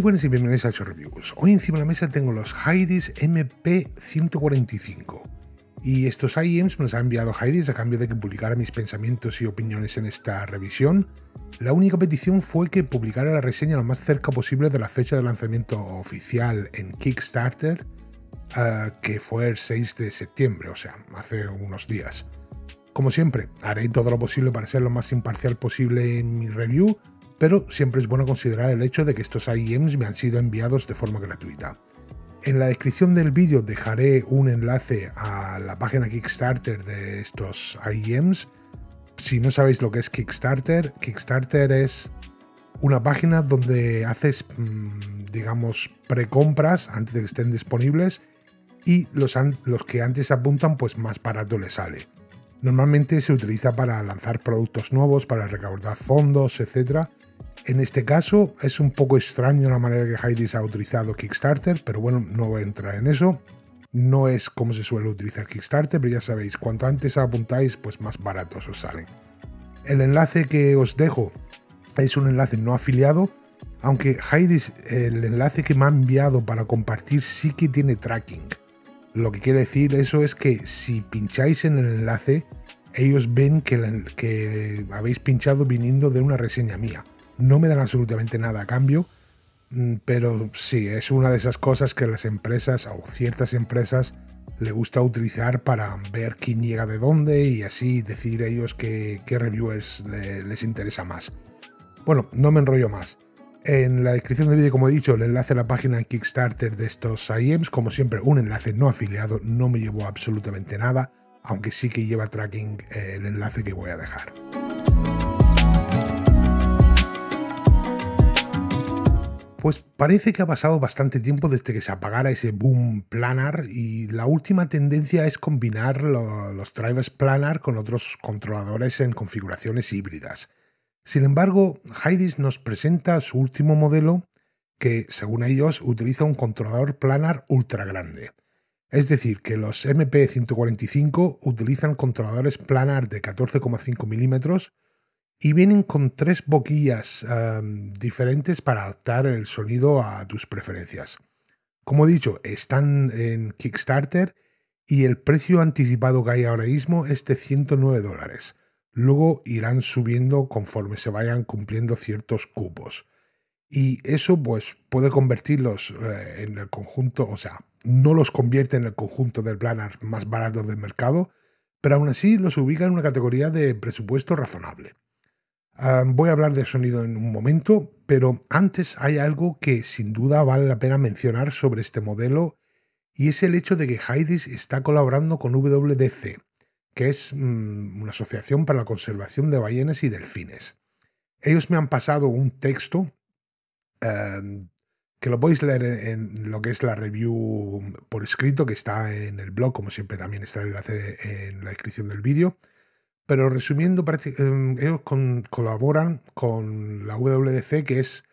Muy buenas y bienvenidos a Reviews. Hoy encima de la mesa tengo los Hydis MP145. Y estos IEMs me los ha enviado Hydis a cambio de que publicara mis pensamientos y opiniones en esta revisión. La única petición fue que publicara la reseña lo más cerca posible de la fecha de lanzamiento oficial en Kickstarter, eh, que fue el 6 de septiembre, o sea, hace unos días. Como siempre, haré todo lo posible para ser lo más imparcial posible en mi review pero siempre es bueno considerar el hecho de que estos IEMs me han sido enviados de forma gratuita. En la descripción del vídeo dejaré un enlace a la página Kickstarter de estos IEMs. Si no sabéis lo que es Kickstarter, Kickstarter es una página donde haces, mm, digamos, precompras antes de que estén disponibles y los, que antes apuntan, pues más barato les sale. Normalmente se utiliza para lanzar productos nuevos, para recaudar fondos, etcétera. En este caso es un poco extraño la manera que Heidi ha utilizado Kickstarter, pero bueno, no voy a entrar en eso. No es como se suele utilizar Kickstarter, pero ya sabéis, cuanto antes apuntáis, pues más baratos os salen. El enlace que os dejo es un enlace no afiliado, aunque Heidi el enlace que me ha enviado para compartir sí que tiene tracking. Lo que quiere decir eso es que si pincháis en el enlace, ellos ven que habéis pinchado viniendo de una reseña mía. No me dan absolutamente nada a cambio, mm, pero sí, es una de esas cosas que las empresas o ciertas empresas le gusta utilizar para ver quién llega de dónde y así decir a ellos qué, reviewers les interesa más. Bueno, no me enrollo más. En la descripción del vídeo, como he dicho, el enlace a la página Kickstarter de estos IEMs, como siempre, un enlace no afiliado, no me llevó absolutamente nada, aunque sí que lleva tracking eh, el enlace que voy a dejar. Pues parece que ha pasado bastante tiempo desde que se apagara ese boom planar y la última tendencia es combinar los drivers planar con otros controladores en configuraciones híbridas. Sin embargo, Heidis nos presenta su último modelo que, según ellos, utiliza un controlador planar ultra grande. Es decir, que los MP145 utilizan controladores planar de 14,5 milímetros y vienen con tres boquillas em, diferentes para adaptar el sonido a tus preferencias. Como he dicho, están en Kickstarter y el precio anticipado que hay ahora mismo es de 109 dólares. Luego irán subiendo conforme se vayan cumpliendo ciertos cupos. Y eso pues puede convertirlos eh, en el conjunto, o sea, no los convierte en el conjunto del planar más barato del mercado, pero aún así los ubica en una categoría de presupuesto razonable. Ah, voy a hablar de sonido en un momento, pero antes hay algo que sin duda vale la pena mencionar sobre este modelo y es el hecho de que Heidis está colaborando con WDC, que es mm, una asociación para la conservación de ballenas y delfines. Ellos me han pasado un texto em, que lo podéis leer en, lo que es la review por escrito, que está en el blog, como siempre también está el enlace en la descripción del vídeo. Pero resumiendo, em, ellos colaboran con la WDC, que es,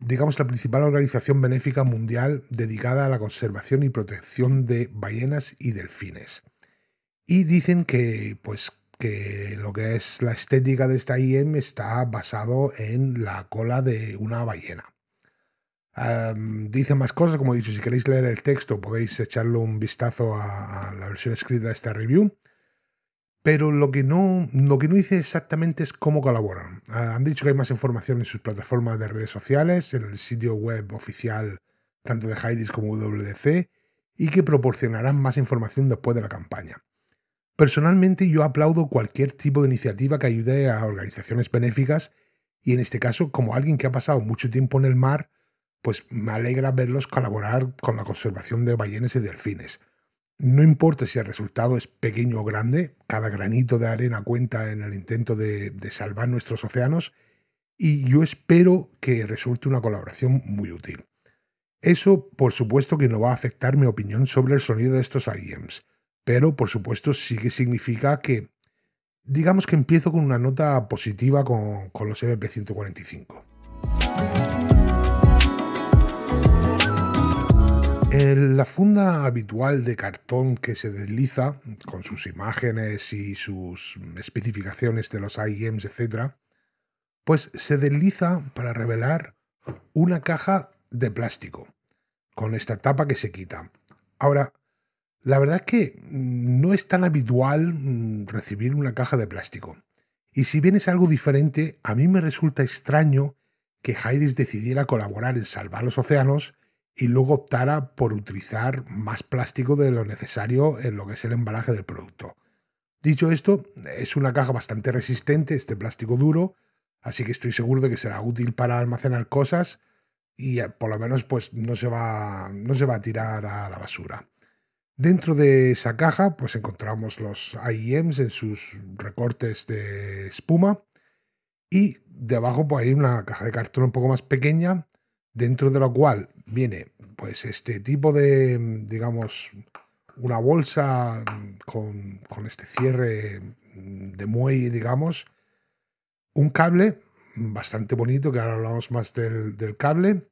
digamos, la principal organización benéfica mundial dedicada a la conservación y protección de ballenas y delfines. Y dicen que, pues, que lo que es la estética de esta IEM está basado en la cola de una ballena. Em, dicen más cosas, como he dicho, si queréis leer el texto podéis echarle un vistazo a la versión escrita de esta review. Pero lo que no, lo dice exactamente es cómo colaboran. Ah, han dicho que hay más información en sus plataformas de redes sociales, en el sitio web oficial tanto de HIDIS como WDC, y que proporcionarán más información después de la campaña. Personalmente yo aplaudo cualquier tipo de iniciativa que ayude a organizaciones benéficas y en este caso, como alguien que ha pasado mucho tiempo en el mar, pues me alegra verlos colaborar con la conservación de ballenas y delfines. No importa si el resultado es pequeño o grande, cada granito de arena cuenta en el intento de, salvar nuestros océanos y yo espero que resulte una colaboración muy útil. Eso, por supuesto, que no va a afectar mi opinión sobre el sonido de estos IEMs, pero por supuesto sí que significa que, digamos que empiezo con una nota positiva con, con los MP145. la funda habitual de cartón que se desliza, con sus imágenes y sus especificaciones de los IEMs, etc., pues se desliza para revelar una caja de plástico, con esta tapa que se quita. Ahora, la verdad es que no es tan habitual mm, recibir una caja de plástico. Y si bien es algo diferente, a mí me resulta extraño que Hades decidiera colaborar en salvar los océanos y luego optara por utilizar más plástico de lo necesario en lo que es el embalaje del producto. Dicho esto, es una caja bastante resistente este plástico duro, así que estoy seguro de que será útil para almacenar cosas y eh, por lo menos pues no se va no se va a tirar a la basura. Dentro de esa caja pues encontramos los IEMs en sus recortes de espuma y debajo pues hay una caja de cartón un poco más pequeña dentro de la cual viene pues este tipo de, digamos, una bolsa con, este cierre de muelle, digamos, un cable bastante bonito, que ahora hablamos más del, cable,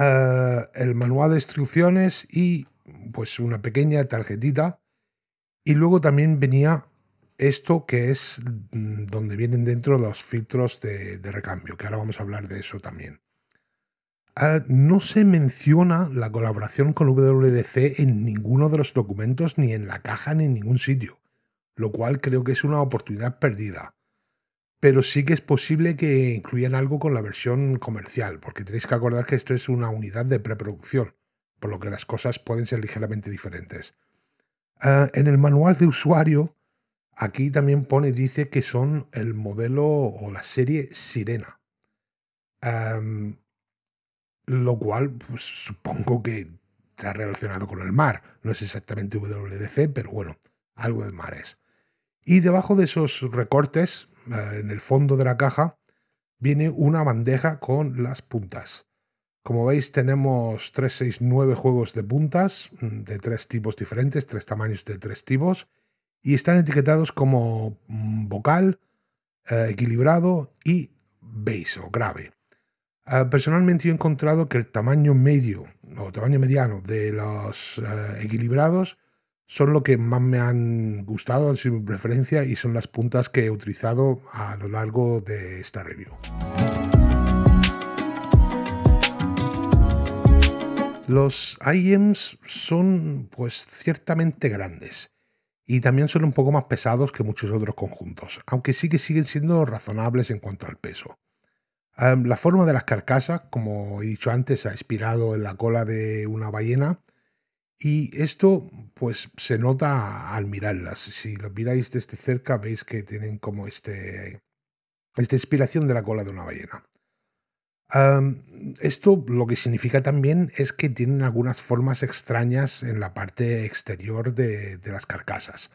eh, el manual de instrucciones y pues una pequeña tarjetita. Y luego también venía esto que es mm, donde vienen dentro los filtros de recambio, que ahora vamos a hablar de eso también. Ah, no se menciona la colaboración con WDC en ninguno de los documentos, ni en la caja, ni en ningún sitio, lo cual creo que es una oportunidad perdida. Pero sí que es posible que incluyan algo con la versión comercial, porque tenéis que acordar que esto es una unidad de preproducción, por lo que las cosas pueden ser ligeramente diferentes. Ah, en el manual de usuario, aquí también pone, dice que son el modelo o la serie Sirena lo cual pues, supongo que está relacionado con el mar. No es exactamente WDC, pero bueno, algo de mares. Y debajo de esos recortes, eh, en el fondo de la caja, viene una bandeja con las puntas. Como veis tenemos 3, 6, 9 juegos de puntas mm, de tres tipos diferentes, tres tamaños de tres tipos, y están etiquetados como mm, vocal, eh, equilibrado y beso o grave. Ah, personalmente he encontrado que el tamaño medio o tamaño mediano de los eh, equilibrados son lo que más me han gustado, han sido mi preferencia y son las puntas que he utilizado a lo largo de esta review. Los IEMs son pues ciertamente grandes y también son un poco más pesados que muchos otros conjuntos, aunque sí que siguen siendo razonables en cuanto al peso. La forma de las carcasas, como he dicho antes, ha expirado en la cola de una ballena y esto pues se nota al mirarlas. Si las miráis desde cerca veis que tienen como este, esta expiración de la cola de una ballena. esto lo que significa también es que tienen algunas formas extrañas en la parte exterior de, las carcasas.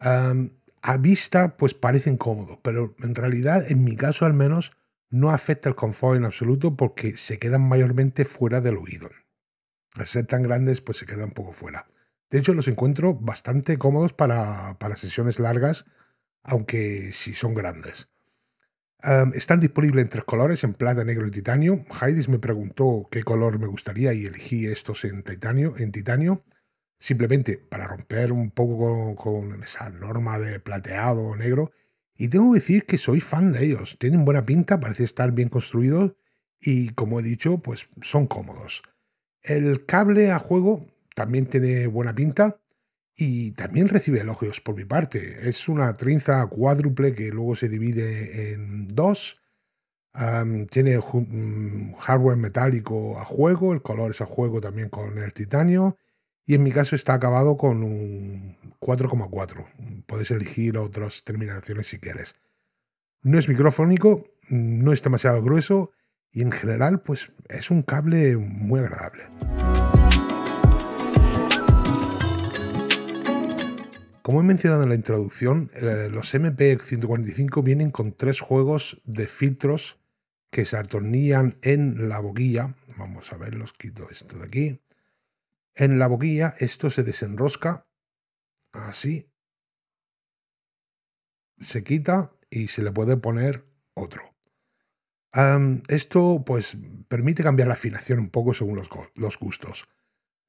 a vista pues parecen cómodos, pero en realidad en mi caso al menos no afecta el confort en absoluto porque se quedan mayormente fuera del oído. Al ser tan grandes, pues se quedan un poco fuera. De hecho, los encuentro bastante cómodos para, sesiones largas, aunque si son grandes. están disponibles en tres colores, en plata, negro y titanio. Heidis me preguntó qué color me gustaría y elegí estos en titanio. En titanio simplemente para romper un poco con, con esa norma de plateado o negro y tengo que decir que soy fan de ellos. Tienen buena pinta, parece estar bien construidos y, como he dicho, pues son cómodos. El cable a juego también tiene buena pinta y también recibe elogios por mi parte. Es una trinza cuádruple que luego se divide en dos. tiene mm, hardware metálico a juego, el color es a juego también con el titanio y en mi caso está acabado con un 4,4. Podéis elegir otras terminaciones si quieres. No es micrófónico, no es demasiado grueso y en general pues es un cable muy agradable. Como he mencionado en la introducción, eh, los MP145 e vienen con tres juegos de filtros que se atornillan en la boquilla. Vamos a ver, los quito esto de aquí. En la boquilla esto se desenrosca así, se quita y se le puede poner otro. esto pues permite cambiar la afinación un poco según los, los gustos.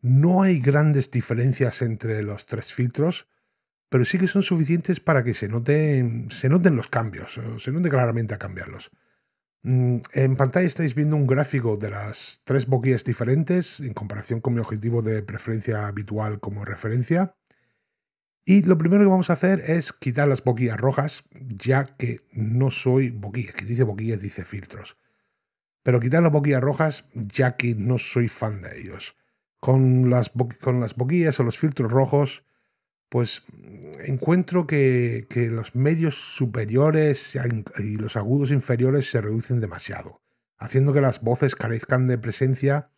No hay grandes diferencias entre los tres filtros, pero sí que son suficientes para que se noten, se noten los cambios, se note claramente a cambiarlos. Mm, en pantalla estáis viendo un gráfico de las tres boquillas diferentes en comparación con mi objetivo de preferencia habitual como referencia. Y lo primero que vamos a hacer es quitar las boquillas rojas, ya que no soy boquilla, que dice boquillas dice filtros. Pero quitar las boquillas rojas, ya que no soy fan de ellos. Con las, con las boquillas o los filtros rojos pues encuentro que, los medios superiores y los agudos inferiores se reducen demasiado, haciendo que las voces carezcan de presencia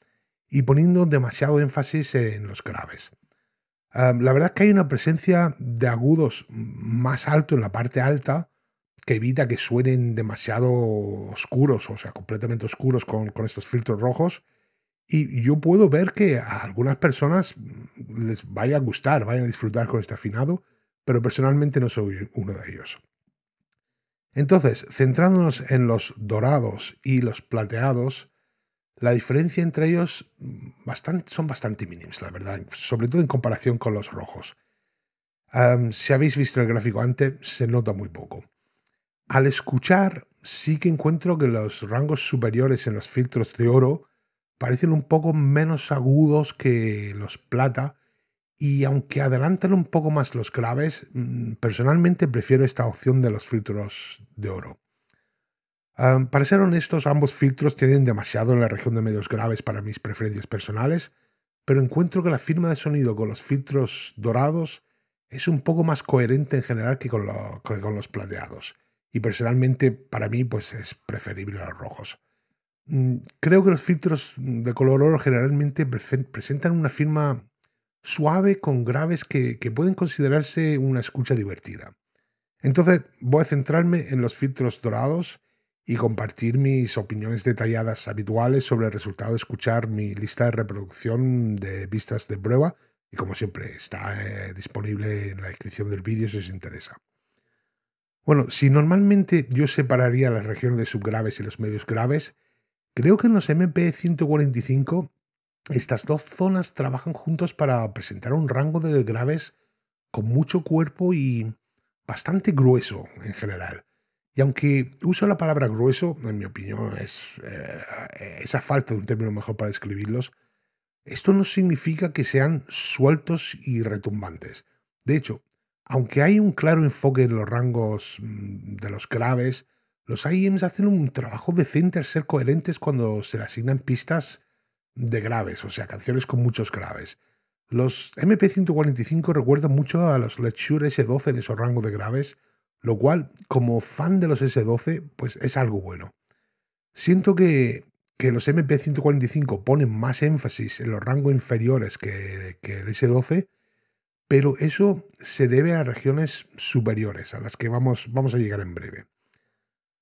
y poniendo demasiado énfasis en los graves. Ah, la verdad es que hay una presencia de agudos más alto en la parte alta que evita que suenen demasiado oscuros, o sea, completamente oscuros con estos filtros rojos, y yo puedo ver que a algunas personas les vaya a gustar, vayan a disfrutar con este afinado, pero personalmente no soy uno de ellos. Entonces, centrándonos en los dorados y los plateados, la diferencia entre ellos bastante, son bastante mínimas, la verdad, sobre todo en comparación con los rojos. si habéis visto el gráfico antes, se nota muy poco. Al escuchar, sí que encuentro que los rangos superiores en los filtros de oro parecen un poco menos agudos que los plata y aunque adelantan un poco más los graves, mm, personalmente prefiero esta opción de los filtros de oro. para ser honestos, ambos filtros tienen demasiado en la región de medios graves para mis preferencias personales, pero encuentro que la firma de sonido con los filtros dorados es un poco más coherente en general que con, los plateados, y personalmente para mí pues es preferible a los rojos. Mm, creo que los filtros de color oro generalmente presentan una firma suave con graves que, pueden considerarse una escucha divertida. Entonces voy a centrarme en los filtros dorados y compartir mis opiniones detalladas habituales sobre el resultado de escuchar mi lista de reproducción de vistas de prueba y como siempre está eh, disponible en la descripción del vídeo si os interesa. Bueno, si normalmente yo separaría las regiones de subgraves y los medios graves, Creo que en los MP145 estas dos zonas trabajan juntos para presentar un rango de graves con mucho cuerpo y bastante grueso en general. Y aunque uso la palabra grueso, en mi opinión es eh, esa falta de un término mejor para describirlos, esto no significa que sean sueltos y retumbantes. De hecho, aunque hay un claro enfoque en los rangos mm, de los graves, los IEMs hacen un trabajo decente al ser coherentes cuando se le asignan pistas de graves, o sea, canciones con muchos graves. Los MP145 recuerdan mucho a los Lecture S12 en esos rangos de graves, lo cual, como fan de los S12, pues es algo bueno. Siento que, los MP145 ponen más énfasis en los rangos inferiores que, que el S12, pero eso se debe a regiones superiores, a las que vamos, vamos a llegar en breve.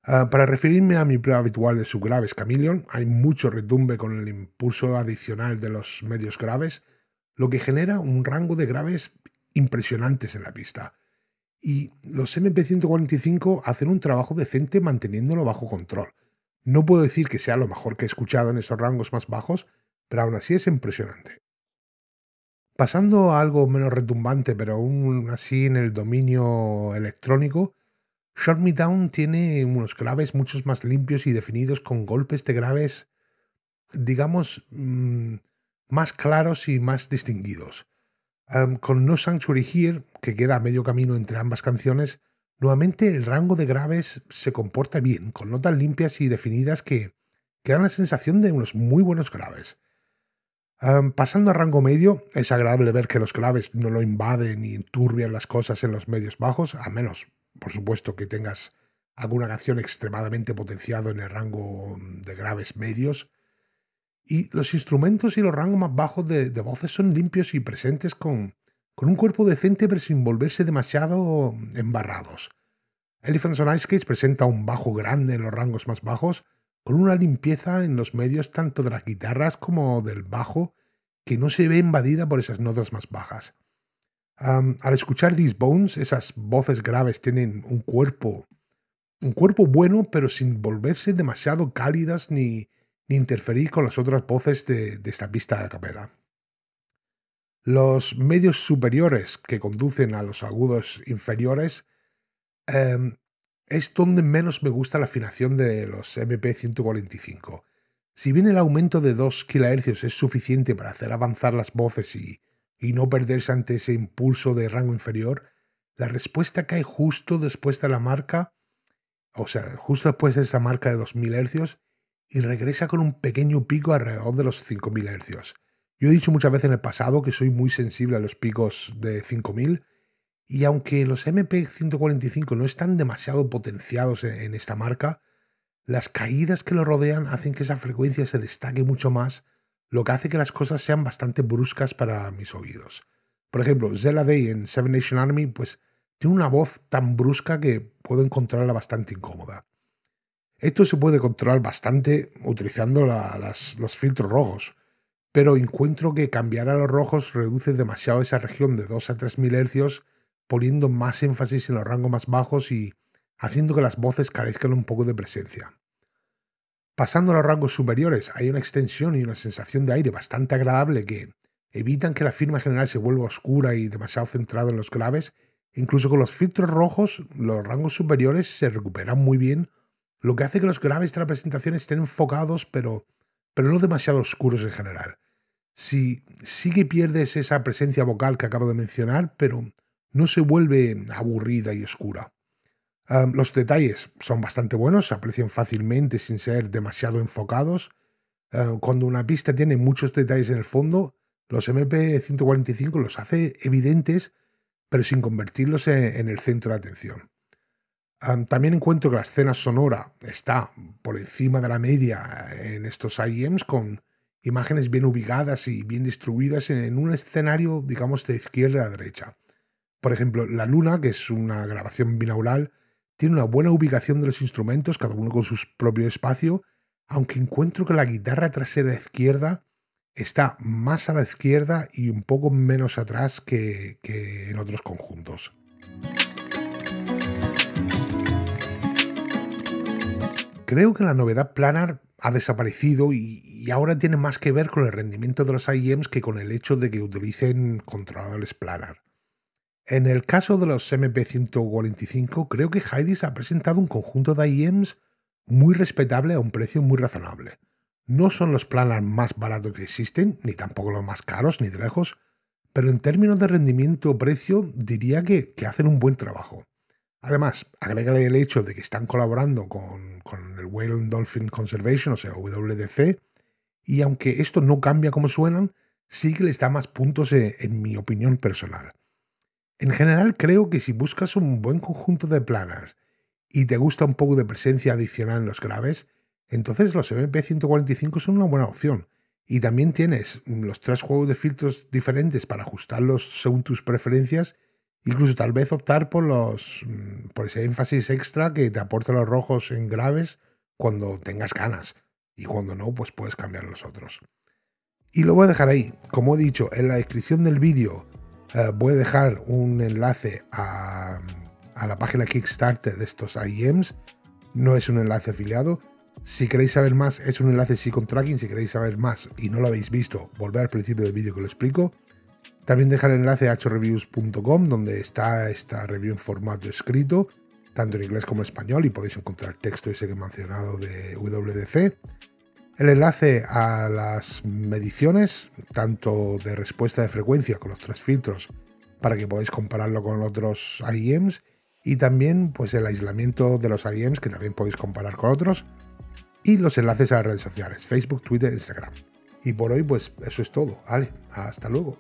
Ah, para referirme a mi prueba habitual de subgraves Chameleon, hay mucho retumbe con el impulso adicional de los medios graves, lo que genera un rango de graves impresionantes en la pista. Y los MP145 hacen un trabajo decente manteniéndolo bajo control. No puedo decir que sea lo mejor que he escuchado en esos rangos más bajos, pero aún así es impresionante. Pasando a algo menos retumbante, pero aún así en el dominio electrónico, Short Me Down tiene unos claves muchos más limpios y definidos con golpes de graves, digamos, mm, más claros y más distinguidos. con No Sanctuary Here, que queda a medio camino entre ambas canciones, nuevamente el rango de graves se comporta bien, con notas limpias y definidas que, dan la sensación de unos muy buenos graves. pasando a rango medio, es agradable ver que los graves no lo invaden y enturbian las cosas en los medios bajos, a menos por supuesto, que tengas alguna canción extremadamente potenciado en el rango mm, de graves medios. Y los instrumentos y los rangos más bajos de, voces son limpios y presentes con, con un cuerpo decente pero sin volverse demasiado embarrados. Elephants on Ice presenta un bajo grande en los rangos más bajos, con una limpieza en los medios tanto de las guitarras como del bajo, que no se ve invadida por esas notas más bajas al escuchar These Bones, esas voces graves tienen un cuerpo, un cuerpo bueno, pero sin volverse demasiado cálidas ni, interferir con las otras voces de, esta pista de capela. Los medios superiores que conducen a los agudos inferiores em, es donde menos me gusta la afinación de los MP145. Si bien el aumento de 2 kHz es suficiente para hacer avanzar las voces y y no perderse ante ese impulso de rango inferior, la respuesta cae justo después de la marca, o sea, justo después de esa marca de 2000 hercios y regresa con un pequeño pico alrededor de los 5000 hercios. Yo he dicho muchas veces en el pasado que soy muy sensible a los picos de 5000 y aunque los MP145 no están demasiado potenciados e-, en esta marca, las caídas que lo rodean hacen que esa frecuencia se destaque mucho más lo que hace que las cosas sean bastante bruscas para mis oídos. Por ejemplo, Zella Day en Seven Nation Army, pues tiene una voz tan brusca que puedo encontrarla bastante incómoda. Esto se puede controlar bastante utilizando los filtros rojos, pero encuentro que cambiar a los rojos reduce demasiado esa región de 2 a 3.000 Hz, poniendo más énfasis en los rangos más bajos y haciendo que las voces carezcan un poco de presencia. Pasando a los rangos superiores hay una extensión y una sensación de aire bastante agradable que evitan que la firma general se vuelva oscura y demasiado centrada en los claves. Incluso con los filtros rojos, los rangos superiores se recuperan muy bien, lo que hace que los graves de la presentación estén enfocados pero, pero no demasiado oscuros en general. Si sí que pierdes esa presencia vocal que acabo de mencionar, pero no se vuelve aburrida y oscura los detalles son bastante buenos, se aprecian fácilmente sin ser demasiado enfocados. cuando una pista tiene muchos detalles en el fondo, los MP145 los hace evidentes, pero sin convertirlos e, en, el centro de atención. también encuentro que la escena sonora está por encima de la media en estos IEMs, con imágenes bien ubicadas y bien distribuidas en un escenario, digamos, de izquierda a derecha. Por ejemplo, La Luna, que es una grabación binaural, tiene una buena ubicación de los instrumentos, cada uno con su propio espacio, aunque encuentro que la guitarra trasera izquierda está más a la izquierda y un poco menos atrás que, en otros conjuntos. Creo que la novedad planar ha desaparecido y, y, ahora tiene más que ver con el rendimiento de los IEMs que con el hecho de que utilicen controladores planar. En el caso de los MP145, creo que Hydis ha presentado un conjunto de IEMs muy respetable a un precio muy razonable. No son los planas más baratos que existen, ni tampoco los más caros, ni de lejos, pero en términos de rendimiento o precio diría que, hacen un buen trabajo. Además, agrégale el hecho de que están colaborando con, el Whale Dolphin Conservation, o sea, WDC, y aunque esto no cambia como suenan, sí que les da más puntos eh, en mi opinión personal. En general creo que si buscas un buen conjunto de planas y te gusta un poco de presencia adicional en los graves, entonces los MP145 son una buena opción. Y también tienes mm, los tres juegos de filtros diferentes para ajustarlos según tus preferencias, incluso tal vez optar por los mm, por ese énfasis extra que te aporta los rojos en graves cuando tengas ganas y cuando no, pues puedes cambiar los otros. Y lo voy a dejar ahí. Como he dicho, en la descripción del vídeo eh, voy a dejar un enlace a, la página Kickstarter de estos IEMs. No es un enlace afiliado. Si queréis saber más, es un enlace sí con tracking. Si queréis saber más y no lo habéis visto, volver al principio del vídeo que lo explico. También dejar el enlace a actionreviews.com donde está esta review en formato escrito, tanto en inglés como en español, y podéis encontrar el texto ese que he mencionado de WDC. El enlace a las mediciones, tanto de respuesta de frecuencia con los tres filtros, para que podáis compararlo con otros IEMs, y también pues el aislamiento de los IEMs, que también podéis comparar con otros, y los enlaces a las redes sociales, Facebook, Twitter, Instagram. Y por hoy pues eso es todo, ¿vale? Hasta luego.